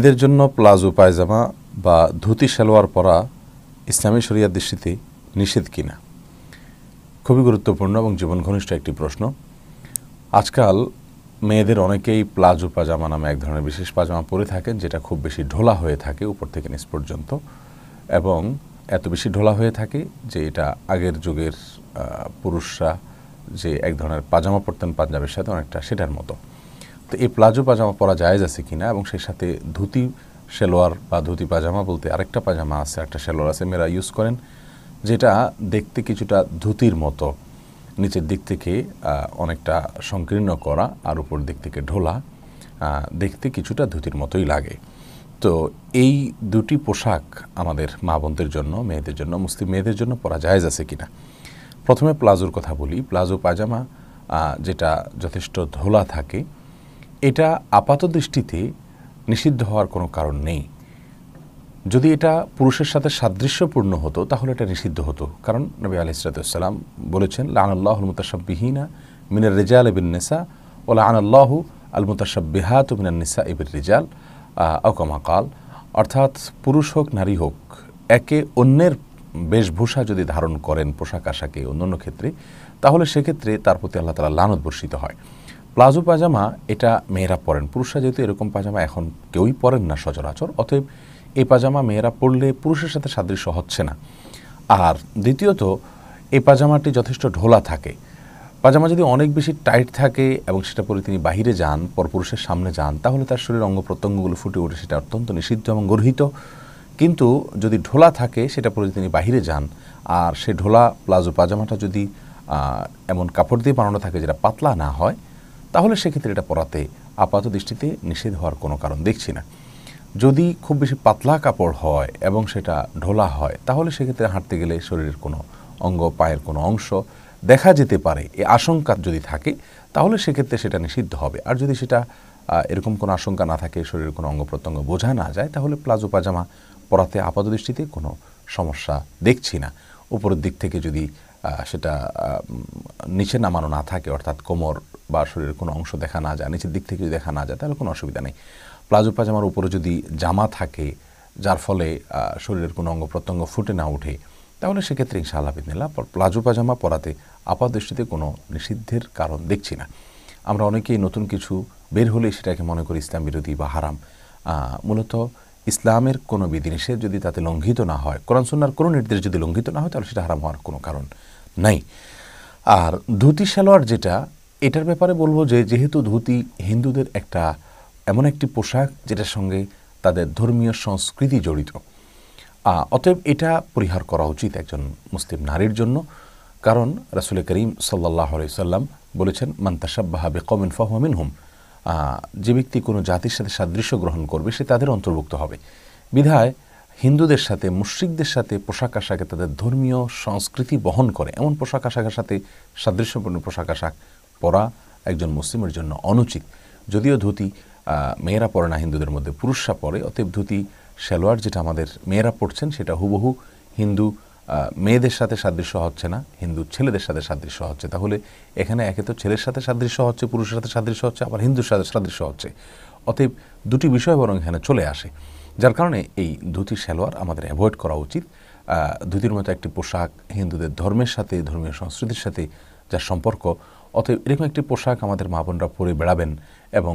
এদের জন্য প্লাজো পায়জামা বা ধুতি সালোয়ার পরা ইসলামী শরিয়ার দৃষ্টিতে নিষেধ কিনা খুবই গুরুত্বপূর্ণ এবং জীবন ঘনিষ্ঠ একটি প্রশ্ন আজকাল মেয়েদের অনেকেই প্লাজো পাজামা নামে এক ধরনের বিশেষ পাজামা পরে থাকেন যেটা খুব বেশি ঢোলা হয়ে থাকে উপর থেকে নিচ পর্যন্ত এবং এত বেশি ঢোলা হয়ে থাকে যে এটা আগের যুগের পুরুষরা যে এক ধরনের পাজামা পরতেন পাঞ্জাবের সাথে অনেকটা সেটার মতো তো এই প্লাজো পাজামা পরা জায়েজ আছে কিনা এবং সেই সাথে ধুতি সেলোয়ার বা ধুতি পাজামা বলতে আরেকটা পাজামা আছে একটা সেলোয়ার আছে মেয়েরা ইউজ করেন যেটা দেখতে কিছুটা ধুতির মতো নিচের দিক থেকে অনেকটা সংকীর্ণ করা আর উপর দিক থেকে ঢোলা দেখতে কিছুটা ধুতির মতোই লাগে তো এই দুটি পোশাক আমাদের মা বোনদের জন্য মেয়েদের জন্য মুসলিম মেয়েদের জন্য পরা জায়েজ আছে কিনা প্রথমে প্লাজোর কথা বলি প্লাজো পাজামা যেটা যথেষ্ট ধোলা থাকে এটা আপাত দৃষ্টিতে নিষিদ্ধ হওয়ার কোনো কারণ নেই যদি এটা পুরুষের সাথে সাদৃশ্যপূর্ণ হতো তাহলে এটা নিষিদ্ধ হতো কারণ নবী আলাইসালাম বলেছেন লাহানুল্লাহ মুতাসাবিহীনা মিনের রেজাল এ নেসা ও লাহানুল্লাহ আল মুতাসাবিহাত মিনার নিসা বিন রেজাল অকমাকাল অর্থাৎ পুরুষ হোক নারী হোক একে অন্যের বেশভূষা যদি ধারণ করেন পোশাক আশাকে অন্য ক্ষেত্রে তাহলে সেক্ষেত্রে তার প্রতি আল্লাহ তালা লানত বর্ষিত হয় প্লাজো পাজামা এটা মেয়েরা পরেন পুরুষরা যেহেতু এরকম পাজামা এখন কেউই পরেন না সচরাচর অতএব এই পাজামা মেয়েরা পরলে পুরুষের সাথে সাদৃশ্য হচ্ছে না আর দ্বিতীয়ত এই পাজামাটি যথেষ্ট ঢোলা থাকে পাজামা যদি অনেক বেশি টাইট থাকে এবং সেটা পরে তিনি বাহিরে যান পর পুরুষের সামনে যান তাহলে তার শরীরের অঙ্গ প্রত্যঙ্গগুলো ফুটে ওঠে সেটা অত্যন্ত নিষিদ্ধ এবং গর্হিত কিন্তু যদি ঢোলা থাকে সেটা পরে তিনি বাহিরে যান আর সে ঢোলা প্লাজো পাজামাটা যদি এমন কাপড় দিয়ে বানানো থাকে যেটা পাতলা না হয় তাহলে সেক্ষেত্রে এটা পরাতে আপাত দৃষ্টিতে নিষেধ হওয়ার কোনো কারণ দেখছি না যদি খুব বেশি পাতলা কাপড় হয় এবং সেটা ঢোলা হয় তাহলে সেক্ষেত্রে হাঁটতে গেলে শরীরের কোনো অঙ্গ পায়ের কোনো অংশ দেখা যেতে পারে এ আশঙ্কা যদি থাকে তাহলে সেক্ষেত্রে সেটা নিষিদ্ধ হবে আর যদি সেটা এরকম কোনো আশঙ্কা না থাকে শরীরের কোনো অঙ্গ প্রত্যঙ্গ বোঝা না যায় তাহলে প্লাজো পাজামা পরাতে আপাত দৃষ্টিতে কোনো সমস্যা দেখছি না উপরের দিক থেকে যদি সেটা নিচে নামানো না থাকে অর্থাৎ কোমর বা শরীরের কোনো অংশ দেখা না যায় নিচের দিক থেকে যদি দেখা না যায় তাহলে কোনো অসুবিধা নেই প্লাজো পাজামার উপরে যদি জামা থাকে যার ফলে শরীরের কোনো অঙ্গ প্রত্যঙ্গ ফুটে না ওঠে তাহলে সেক্ষেত্রে ইনশাআল্লাহ বিদিনিল্লাহ প্লাজো পাজামা পরাতে আপাদৃষ্টিতে কোনো নিষিদ্ধের কারণ দেখছি না আমরা অনেকেই নতুন কিছু বের হলে সেটাকে মনে করি ইসলাম বিরোধী বা হারাম মূলত ইসলামের কোনো বিধিনিষেধ যদি তাতে লঙ্ঘিত না হয় কোরআন সুন্নার কোনো নির্দেশ যদি লঙ্ঘিত না হয় তাহলে সেটা হারাম হওয়ার কোনো কারণ নাই আর ধুতি সালোয়ার যেটা এটার ব্যাপারে বলবো যে যেহেতু ধুতি হিন্দুদের একটা এমন একটি পোশাক যেটার সঙ্গে তাদের ধর্মীয় সংস্কৃতি জড়িত অতএব এটা পরিহার করা উচিত একজন মুসলিম নারীর জন্য কারণ রাসুল করিম সাল্লাহ সাল্লাম বলেছেন বাহাবে কমেন ফাহমিন হুম যে ব্যক্তি কোনো জাতির সাথে সাদৃশ্য গ্রহণ করবে সে তাদের অন্তর্ভুক্ত হবে বিধায় হিন্দুদের সাথে মুশ্রিকদের সাথে পোশাক আশাকে তাদের ধর্মীয় সংস্কৃতি বহন করে এমন পোশাক আশাকের সাথে সাদৃশ্যপূর্ণ পোশাক আশাক পরা একজন মুসলিমের জন্য অনুচিত যদিও ধুতি মেয়েরা পরে না হিন্দুদের মধ্যে পুরুষরা পরে অতএব ধুতি সেলোয়ার যেটা আমাদের মেয়েরা পড়ছেন সেটা হুবহু হিন্দু মেয়েদের সাথে সাদৃশ্য হচ্ছে না হিন্দু ছেলেদের সাথে সাদৃশ্য হচ্ছে তাহলে এখানে একে তো ছেলের সাথে সাদৃশ্য হচ্ছে পুরুষের সাথে সাদৃশ্য হচ্ছে আবার হিন্দুর সাথে সাদৃশ্য হচ্ছে অতএব দুটি বিষয় বরং এখানে চলে আসে যার কারণে এই ধুতি সেলোয়ার আমাদের অ্যাভয়েড করা উচিত ধুতির মতো একটি পোশাক হিন্দুদের ধর্মের সাথে ধর্মীয় সংস্কৃতির সাথে যার সম্পর্ক অতএব এরকম একটি পোশাক আমাদের মা বোনরা পরে বেড়াবেন এবং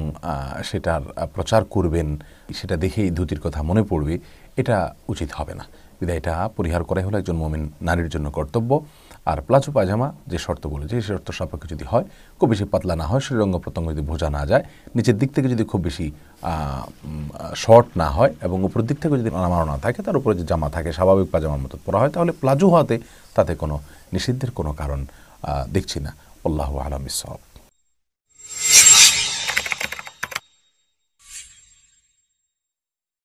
সেটার প্রচার করবেন সেটা দেখেই ধুতির কথা মনে পড়বে এটা উচিত হবে না বিদায় এটা পরিহার করাই হলো একজন মোমেন নারীর জন্য কর্তব্য আর প্লাজো পায়জামা যে শর্ত বলেছে সেই শর্ত সাপেক্ষে যদি হয় খুব বেশি পাতলা না হয় শরীর প্রত্যঙ্গ যদি বোঝা না যায় নিচের দিক থেকে যদি খুব বেশি শর্ট না হয় এবং উপরের দিক থেকে যদি নামানো না থাকে তার উপরে যে জামা থাকে স্বাভাবিক পাজামার মতো পরা হয় তাহলে প্লাজো হওয়াতে তাতে কোনো নিষিদ্ধের কোনো কারণ দেখছি না والله أعلم بالصواب